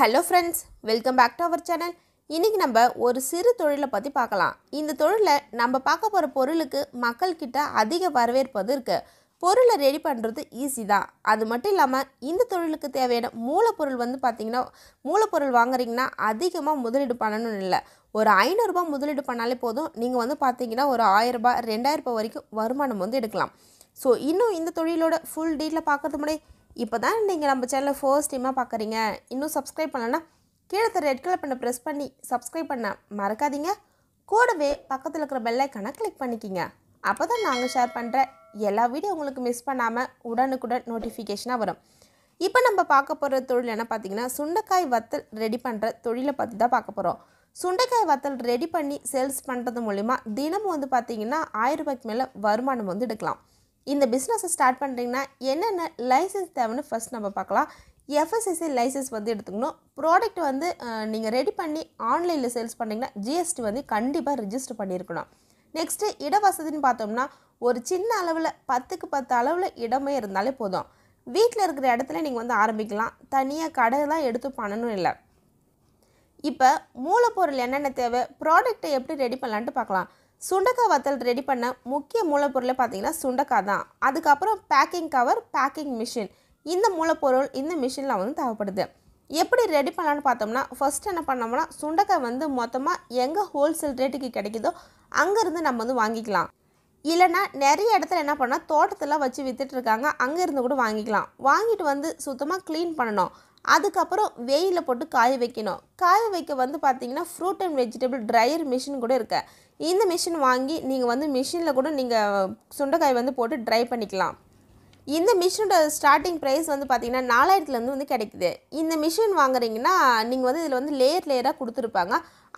hello friends welcome back to our channel இன்றைக்கி நம்ம ஒரு சிறு தொழிலை பற்றி பார்க்கலாம் இந்த தொழிலை நம்ம பார்க்க போகிற பொருளுக்கு மக்கள்கிட்ட அதிக வரவேற்பது இருக்குது பொருளை ரெடி பண்ணுறது ஈஸி தான் அது மட்டும் இல்லாமல் இந்த தொழிலுக்கு தேவையான மூலப்பொருள் வந்து பார்த்திங்கன்னா மூலப்பொருள் வாங்குறீங்கன்னா அதிகமாக முதலீடு பண்ணணும்னு இல்லை ஒரு ஐநூறுரூபா முதலீடு பண்ணாலே போதும் நீங்கள் வந்து பார்த்தீங்கன்னா ஒரு ஆயிரரூபா ரெண்டாயிரரூபா வரைக்கும் வருமானம் வந்து எடுக்கலாம் ஸோ இன்னும் இந்த தொழிலோட ஃபுல் டீட்டில் பார்க்கறது முன்னாடி இப்போ தான் நீங்கள் நம்ம சேனலை ஃபர்ஸ்ட் டைமாக பார்க்குறீங்க இன்னும் சப்ஸ்கிரைப் பண்ணலன்னா கீழே ரெட் கலர் பண்ண ப்ரெஸ் பண்ணி சப்ஸ்கிரைப் பண்ண மறக்காதீங்க கூடவே பக்கத்தில் இருக்கிற பெல்லைக்கான கிளிக் பண்ணிக்கிங்க அப்போ தான் நாங்கள் ஷேர் பண்ணுற எல்லா வீடியோ உங்களுக்கு மிஸ் பண்ணாமல் உடனுக்குடன் நோட்டிஃபிகேஷனாக வரும் இப்போ நம்ம பார்க்க போகிற தொழில் என்ன பார்த்தீங்கன்னா சுண்டைக்காய் வத்தல் ரெடி பண்ணுற தொழிலை பற்றி தான் பார்க்க போகிறோம் சுண்டைக்காய் வத்தல் ரெடி பண்ணி சேல்ஸ் பண்ணுறது மூலிமா தினமும் வந்து பார்த்திங்கன்னா ஆயிரம் ரூபாய்க்கு மேலே வருமானம் வந்து எடுக்கலாம் இந்த பிஸ்னஸை ஸ்டார்ட் பண்ணுறீங்கன்னா என்னென்ன லைசன்ஸ் தேவைன்னு ஃபஸ்ட் நம்ம பார்க்கலாம் எஃப்எஸ்எஸ்சி லைசன்ஸ் வந்து எடுத்துக்கணும் ப்ராடக்ட் வந்து நீங்கள் ரெடி பண்ணி ஆன்லைனில் சேல்ஸ் பண்ணிங்கன்னா ஜிஎஸ்டி வந்து கண்டிப்பாக ரிஜிஸ்டர் பண்ணியிருக்கணும் நெக்ஸ்ட்டு இடவசதின்னு பார்த்தோம்னா ஒரு சின்ன அளவில் பத்துக்கு பத்து அளவில் இடமே இருந்தாலே போதும் வீட்டில் இருக்கிற இடத்துல நீங்கள் வந்து ஆரம்பிக்கலாம் தனியாக கடை தான் எடுத்து பண்ணணும் இல்லை இப்போ மூலப்பொருள் என்னென்ன தேவை ப்ராடக்டை எப்படி ரெடி பண்ணலான்ட்டு பார்க்கலாம் சுண்டக்காய் வத்தல் ரெடி பண்ண முக்கிய மூலப்பொருளை பார்த்தீங்கன்னா சுண்டக்காய் தான் அதுக்கப்புறம் பேக்கிங் கவர் பேக்கிங் மிஷின் இந்த மூலப்பொருள் இந்த மிஷினில் வந்து தேவைப்படுது எப்படி ரெடி பண்ணலான்னு பார்த்தோம்னா ஃபஸ்ட் என்ன பண்ணோம்னா சுண்டக்காய் வந்து மொத்தமாக எங்கே ஹோல்சேல் ரேட்டுக்கு கிடைக்குதோ அங்கேருந்து நம்ம வந்து வாங்கிக்கலாம் இல்லைனா நிறைய இடத்துல என்ன பண்ணால் தோட்டத்தெல்லாம் வச்சு விற்றுட்ருக்காங்க இருந்து கூட வாங்கிக்கலாம் வாங்கிட்டு வந்து சுத்தமாக க்ளீன் பண்ணணும் அதுக்கப்புறம் வெயிலில் போட்டு காய வைக்கணும் காய வைக்க வந்து பார்த்தீங்கன்னா fruit and vegetable dryer machine கூட இருக்குது இந்த மிஷின் வாங்கி நீங்கள் வந்து மிஷினில் கூட நீங்கள் சுண்டைக்காய் வந்து போட்டு ட்ரை பண்ணிக்கலாம் இந்த மிஷினோட ஸ்டார்டிங் ப்ரைஸ் வந்து பார்த்திங்கன்னா நாலாயிரத்துலேருந்து வந்து கிடைக்குது இந்த மிஷின் வாங்குறீங்கன்னா நீங்கள் வந்து இதில் வந்து லேயர் லேயராக கொடுத்துருப்பாங்க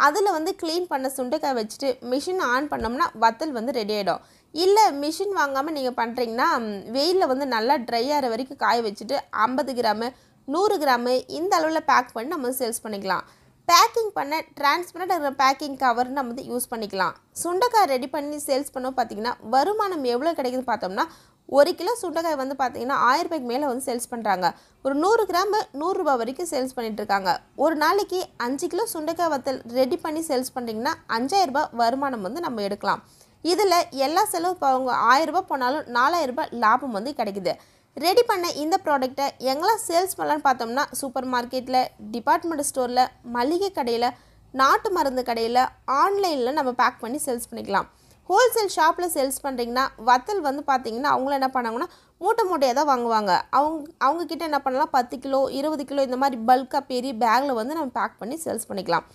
அதில் வந்து க்ளீன் பண்ண சுண்டைக்காய் வச்சுட்டு மிஷின் ஆன் பண்ணோம்னா வத்தல் வந்து ரெடி ஆகிடும் இல்லை மிஷின் வாங்காமல் நீங்கள் பண்ணுறீங்கன்னா வெயிலில் வந்து நல்லா ட்ரை ஆகிற வரைக்கும் காய வச்சுட்டு ஐம்பது கிராமு நூறு கிராமு இந்த அளவில் பேக் பண்ணி நம்ம சேல்ஸ் பண்ணிக்கலாம் பேக்கிங் பண்ண டிரான்ஸ்பரண்ட் இருக்கிற பேக்கிங் கவர் நம்ம வந்து யூஸ் பண்ணிக்கலாம் சுண்டைக்காய் ரெடி பண்ணி சேல்ஸ் பண்ணோம் பார்த்திங்கன்னா வருமானம் எவ்வளோ கிடைக்குதுன்னு பார்த்தோம்னா ஒரு கிலோ சுண்டைக்காய் வந்து பார்த்திங்கன்னா ஆயிரம் ரூபாய்க்கு மேலே வந்து சேல்ஸ் பண்ணுறாங்க ஒரு நூறு கிராம் நூறுரூபா வரைக்கும் சேல்ஸ் பண்ணிகிட்ருக்காங்க ஒரு நாளைக்கு அஞ்சு கிலோ சுண்டைக்காய் வத்தல் ரெடி பண்ணி சேல்ஸ் பண்ணிங்கன்னா அஞ்சாயிரரூபா வருமானம் வந்து நம்ம எடுக்கலாம் இதில் எல்லா செலவு இப்போ அவங்க ஆயிரரூபா போனாலும் நாலாயிரரூபா லாபம் வந்து கிடைக்குது ரெடி பண்ண இந்த ப்ராடக்டை எங்கெல்லாம் சேல்ஸ் பண்ணலான்னு பார்த்தோம்னா சூப்பர் மார்க்கெட்டில் டிபார்ட்மெண்ட் ஸ்டோரில் மளிகை கடையில் நாட்டு மருந்து கடையில் ஆன்லைனில் நம்ம பேக் பண்ணி சேல்ஸ் பண்ணிக்கலாம் ஹோல்சேல் ஷாப்பில் சேல்ஸ் பண்ணுறீங்கன்னா வத்தல் வந்து பார்த்தீங்கன்னா அவங்களும் என்ன பண்ணாங்கன்னா மூட்டை மூட்டையாக தான் வாங்குவாங்க அவங்க அவங்கக்கிட்ட என்ன பண்ணலாம் பத்து கிலோ இருபது கிலோ இந்த மாதிரி பல்காக பெரிய பேக்கில் வந்து நம்ம பேக் பண்ணி சேல்ஸ் பண்ணிக்கலாம்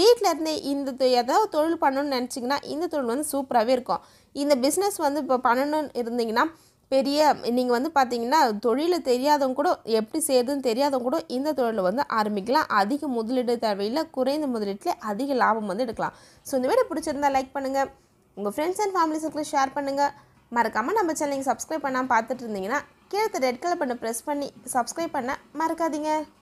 வீட்டில் இருந்து இந்த ஏதாவது தொழில் பண்ணணும்னு நினச்சிங்கன்னா இந்த தொழில் வந்து சூப்பராகவே இருக்கும் இந்த பிஸ்னஸ் வந்து இப்போ பண்ணணும்னு இருந்தீங்கன்னா பெரிய நீங்கள் வந்து பார்த்தீங்கன்னா தொழிலை தெரியாதவங்க கூட எப்படி செய்யுதுன்னு தெரியாதவங்க கூட இந்த தொழிலை வந்து ஆரம்பிக்கலாம் அதிக முதலீடு தேவையில்லை குறைந்த முதலீட்டில் அதிக லாபம் வந்து எடுக்கலாம் ஸோ இந்த வீடியோ பிடிச்சிருந்தா லைக் பண்ணுங்கள் உங்கள் ஃப்ரெண்ட்ஸ் அண்ட் ஃபேமிலி சர்க்கிளில் ஷேர் பண்ணுங்கள் மறக்காமல் நம்ம சேனலுக்கு சப்ஸ்கிரைப் பண்ணாமல் பார்த்துட்டு இருந்தீங்கன்னா கீழே ரெட் கலர் பண்ண ப்ரெஸ் பண்ணி சப்ஸ்கிரைப் பண்ண மறக்காதீங்க